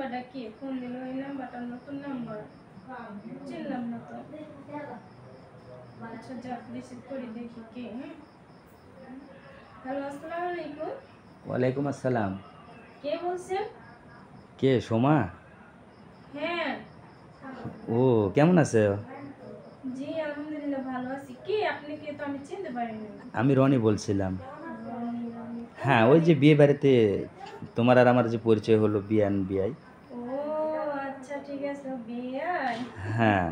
নাম্বারটা ফোন দিল নাম্বারটা নতুন নাম্বার চিনলাম না তো আচ্ছা যাক রিসিভ দেখি কে হ্যালো আলাইকুম ওয়ালাইকুম আসসালাম কে বলছেন কে সোমা হ্যাঁ ও কেমন আছে জি আলহামদুলিল্লাহ ভালো আছি কে আপনি কে তো আমি চিনতে পারিনি আমি রনি বলছিলাম হ্যাঁ ওই যে বিয়ে বাড়িতে তোমার আর আমার যে পরিচয় হলো বিয়ান বিআই ও আচ্ছা, হ্যাঁ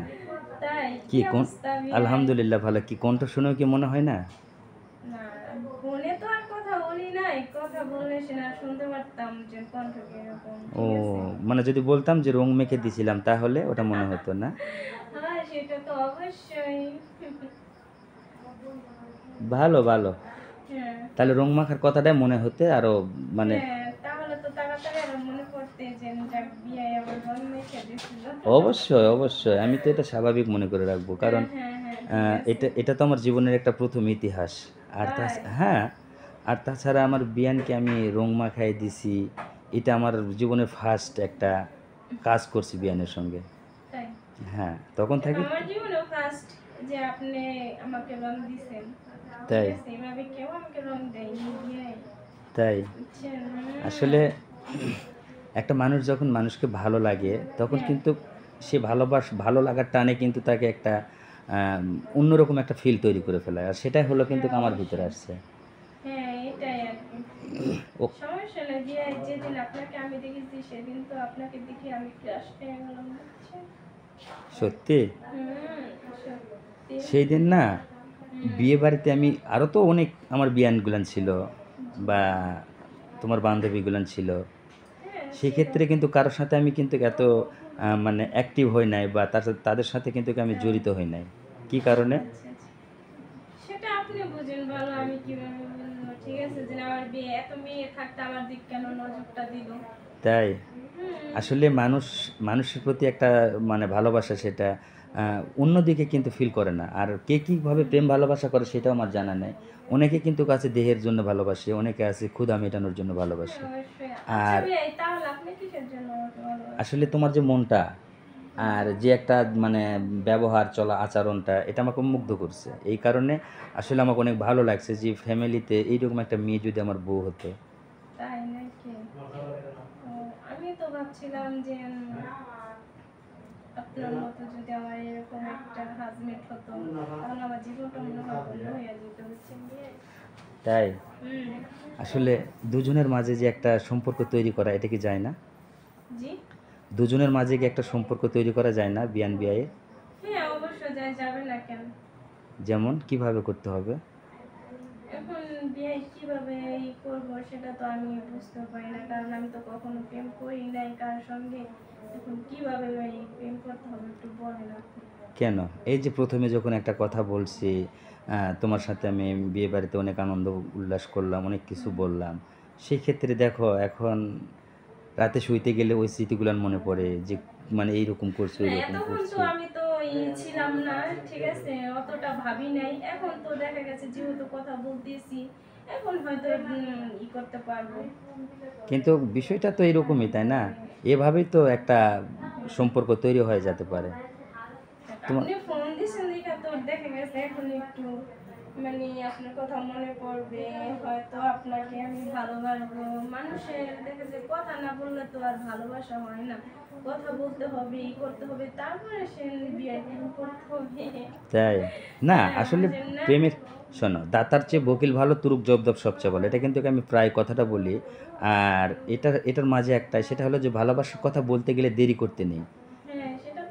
তাই কি কোন আলহামদুলিল্লাহ ভালো কি কণ্ঠ শুনেও কি মনে হয় না ও মানে যদি বলতাম যে রং মেখে দিছিলাম তাহলে ওটা মনে হতো না হ্যাঁ, ভালো ভালো হ্যাঁ। তাহলে রং মাখার কথাটাই মনে হতে আরো মানে হ্যাঁ, অবশ্যই অবশ্যই আমি তো এটা স্বাভাবিক মনে করে রাখবো কারণ হ্যাঁ, এটা এটা তো আমার জীবনের একটা প্রথম ইতিহাস আর তা হ্যাঁ আর তাছাড়া আমার বিয়ানকে আমি রং মাখাই দিছি এটা আমার জীবনে ফার্স্ট একটা কাজ করছি বিয়ানের সঙ্গে হ্যাঁ তখন থাকি যে আপনি আমাকে লোন তাই আচ্ছা, কেউ আমাকে লোন দেয়নি তাই আচ্ছা, আসলে একটা মানুষ যখন মানুষকে ভালো লাগে তখন হ্যাঁ। কিন্তু সে ভালোবাস ভালো লাগার টানে কিন্তু তাকে একটা অন্যরকম একটা ফিল তৈরি করে ফেলে আর সেটাই হলো কিন্তু হ্যাঁ। আমার ভিতরে আসছে হ্যাঁ, সত্যি সেই দিন না বিয়ে বাড়িতে আমি আরও তো অনেক আমার বিয়ানগুলান ছিল বা তোমার বান্ধবীগুলান ছিল সেক্ষেত্রে কিন্তু কারোর সাথে আমি কিন্তু এত মানে অ্যাক্টিভ হই নাই বা তার সাথে তাদের সাথে কিন্তু আমি জড়িত হই নাই কি কারণে তাই আসলে মানুষ মানুষের প্রতি একটা মানে ভালোবাসা সেটা অন্যদিকে কিন্তু ফিল করে না আর কে কীভাবে প্রেম ভালোবাসা করে সেটাও আমার জানা নেই অনেকে কিন্তু কাছে দেহের জন্য ভালোবাসে অনেকে আছে ক্ষুদা মেটানোর জন্য ভালোবাসে আচ্ছা আর আসলে তোমার যে মনটা আর যে একটা মানে ব্যবহার চলা আচরণটা এটা আমাকে মুগ্ধ করছে এই কারণে আসলে আমাকে অনেক ভালো লাগছে যে ফ্যামিলিতে এইরকম একটা মেয়ে যদি আমার বউ হতো আমি তো ভাবছিলাম যে আপনার মতো যদি আমার এরকম একটা হতো তাহলে আমার জীবনটা মনে হয় বন্ধ হয়ে যেত হচ্ছে তাই আসলে দুজনের মাঝে যে একটা সম্পর্ক তৈরি করা এটা কি যায় না জি দুজনের মাঝে কি একটা সম্পর্ক তৈরি করা যায় না বিয়ান বিয়ায়ের হ্যাঁ অবশ্যই যায় যাবে না কেন যেমন কিভাবে করতে হবে বিয়ে কিভাবে ই করবো সেটা তো আমি বুঝতে পারি না কারণ আমি তো কখনো প্রেম করি নাই কার সঙ্গে এখন কিভাবে প্রেম করতে হবে একটু বলেন আপনি কেন এই যে প্রথমে যখন একটা কথা বলছি তোমার সাথে আমি বিয়ে বাড়িতে অনেক আনন্দ উল্লাস করলাম অনেক কিছু বললাম সেই ক্ষেত্রে দেখো এখন রাতে শুইতে গেলে ওই স্মৃতিগুলো মনে পড়ে যে মানে এইরকম করছো মানে ওইরকম করছো ছিলাম না ঠিক আছে অতটা ভাবি নাই এখন তো দেখা গেছে যেহেতু কথা বলতেছি এখন হয়তো ই করতে পারবো কিন্তু বিষয়টা তো এরকমই তাই না এভাবেই তো একটা সম্পর্ক তৈরি হয়ে যেতে পারে আপনি দেখা গেছে এখন একটু মানে আপনার কথা মনে পড়বে হয়তো আপনাকে আমি ভালোবাসবো মানুষের দেখে যে কথা না বললে তো আর ভালোবাসা হয় না কথা বলতে হবে করতে হবে তারপরে সে বিয়ে করতে হবে তাই না হ্যাঁ, আসলে প্রেমের শোনো দাতার চেয়ে বকিল ভালো তুরুক জবদব সবচেয়ে ভালো এটা কিন্তু আমি প্রায় কথাটা বলি আর এটা এটার মাঝে একটাই সেটা হলো যে ভালোবাসার কথা বলতে গেলে দেরি করতে নেই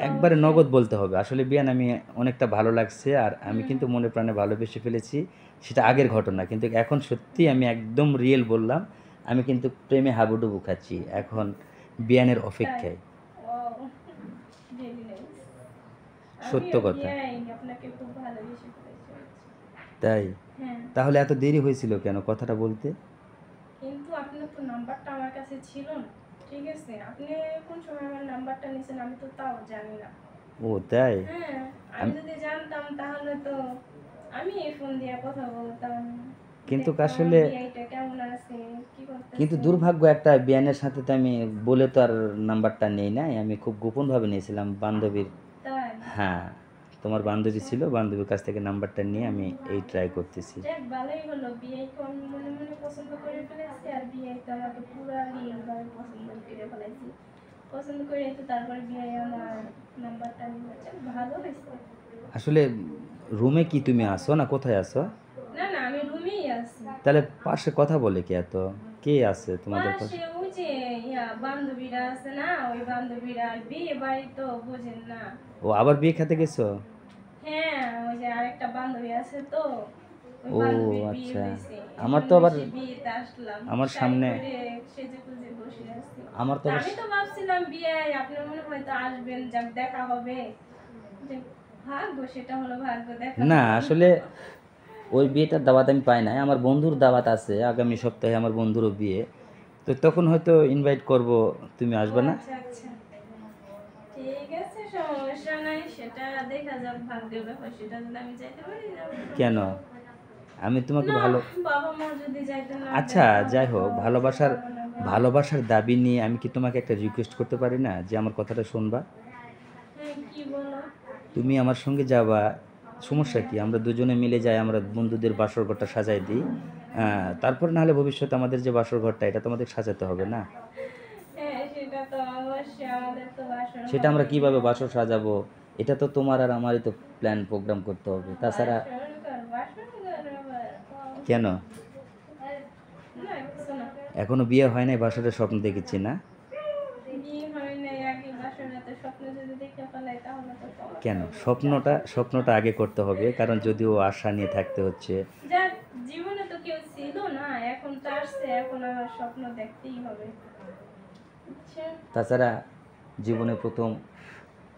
একবারে নগদ বলতে হবে আসলে বিয়ান আমি অনেকটা ভালো লাগছে আর আমি কিন্তু মনে প্রাণে ভালোবেসে ফেলেছি সেটা আগের ঘটনা কিন্তু এখন সত্যি আমি একদম রিয়েল বললাম আমি কিন্তু প্রেমে হাবুডুবু খাচ্ছি এখন বিয়ানের অপেক্ষায় সত্য কথা তাই হ্যাঁ। তাহলে এত দেরি হয়েছিল কেন কথাটা বলতে কিন্তু আপনার তো নাম্বারটা আমার কাছে ছিল না ঠিক আছে আপনি কোন সময় আমার নাম্বারটা নিছেন আমি তো তাও জানি না ও তাই হ্যাঁ আমি যদি জানতাম তাহলে তো আমি ফোন দিয়ে কথা বলতাম কিন্তু আসলে কিন্তু দুর্ভাগ্য একটা বিয়ানের সাথে তো আমি বলে তো আর নাম্বারটা নেই নাই আমি খুব গোপনভাবে নিয়েছিলাম বান্ধবীর হ্যাঁ তোমার বান্ধবী ছিল বান্ধবীর কাছ থেকে নাম্বারটা নিয়ে আমি এই ট্রাই করতেছি আসলে রুমে কি তুমি আসো না কোথায় আসো তাহলে পাশে কথা বলে কি এত কে আছে তোমাদের পাশে বান্ধবীরা আছে না ওই বান্ধবীরা আর বিয়ে বাড়ি তো বোঝেন না ও আবার বিয়ে খেতে গেছো হ্যাঁ ওই যে আরেকটা বান্ধবী আছে তো ও আচ্ছা আমার তো আবার আমার সামনে আমার তো আমি তো ভাবছিলাম বিয়ে আপনি মনে হয় তো আসবেন যাক দেখা হবে ভাগ্য সেটা হলো ভাগ্য দেখা না আসলে ওই বিয়েটার দাওয়াত আমি পাই নাই আমার বন্ধুর দাওয়াত আছে আগামী সপ্তাহে আমার বন্ধুরও বিয়ে তো তখন হয়তো ইনভাইট করব তুমি আসবে না আচ্ছা, আচ্ছা। কেন আমি তোমাকে ভালো আচ্ছা যাই হোক ভালোবাসার ভালোবাসার দাবি নিয়ে আমি কি তোমাকে একটা রিকোয়েস্ট করতে পারি না যে আমার কথাটা শুনবা হ্যাঁ, তুমি আমার সঙ্গে যাবা সমস্যা কি আমরা দুজনে মিলে যাই আমরা বন্ধুদের বাসর ঘরটা সাজাই দিই হ্যাঁ না নাহলে ভবিষ্যতে আমাদের যে বাসর ঘরটা এটা তো আমাদের সাজাতে হবে না হ্যাঁ, সেটা আমরা কিভাবে বাসর সাজাবো এটা তো তোমার আর আমারই তো প্ল্যান প্রোগ্রাম করতে হবে তাছাড়া কেন এখনো বিয়ে হয় নাই বাসরের স্বপ্ন দেখেছি না কেন স্বপ্নটা স্বপ্নটা আগে করতে হবে কারণ যদিও আশা নিয়ে থাকতে হচ্ছে আচ্ছা। তাছাড়া জীবনে প্রথম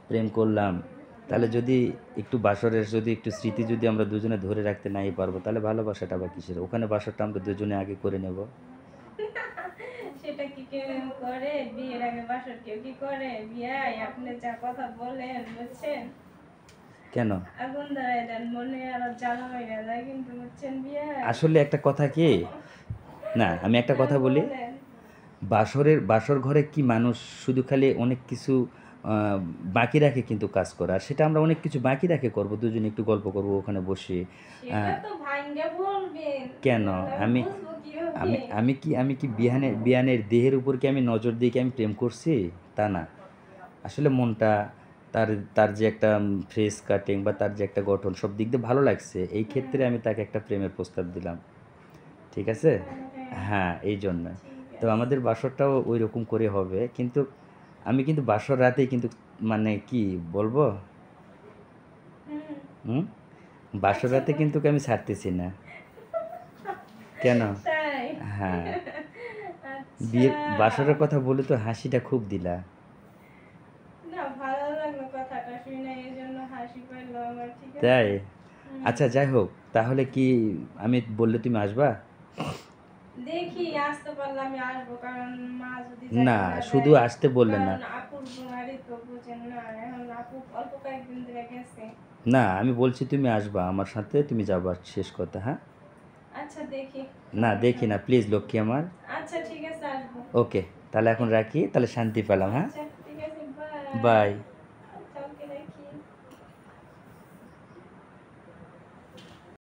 প্রেম করলাম তাহলে যদি একটু বাসরের যদি একটু স্মৃতি যদি আমরা দুজনে ধরে রাখতে নাই পারবো তাহলে ভালোবাসাটা বা কিসের ওখানে বাসরটা আমরা দুজনে আগে করে নেব আসলে একটা কথা কি না আমি একটা কথা বলি বাসরের বাসর ঘরে কি মানুষ শুধু খালি অনেক কিছু বাকি রাখে কিন্তু কাজ করা সেটা আমরা অনেক কিছু বাকি রাখে করবো দুজনে একটু গল্প করব ওখানে বসে কেন আমি আমি আমি কি আমি কি বিহানে বিহানের দেহের উপর কি আমি নজর দিয়ে কি আমি প্রেম করছি তা না আসলে মনটা তার তার যে একটা ফ্রেস কাটিং বা তার যে একটা গঠন সব দিক দিয়ে ভালো লাগছে এই হ্যাঁ। ক্ষেত্রে আমি তাকে একটা প্রেমের প্রস্তাব দিলাম ঠিক আছে হ্যাঁ। হ্যাঁ এই জন্য তো আমাদের বাসরটাও ওই রকম করে হবে কিন্তু আমি কিন্তু বাসর রাতেই কিন্তু মানে কি বলবো হুম বাসর রাতে কিন্তু আমি ছাড়তেছি না কেন হ্যাঁ আচ্ছা। বিয়ে বাসরের কথা বলে তো হাসিটা খুব দিলা তাই আচ্ছা যাই হোক তাহলে কি আমি বললে তুমি আসবা দেখি আসতে আমি আসবো কারণ মা যদি না শুধু আসতে বললেন না না আমি বলছি তুমি আসবা আমার সাথে তুমি যাবা শেষ কথা হ্যাঁ আচ্ছা দেখি না দেখি না প্লিজ লক্ষ্মী আমার আচ্ছা ঠিক আছে ওকে তাহলে এখন রাখি তাহলে শান্তি পেলাম হ্যাঁ বাই আচ্ছা,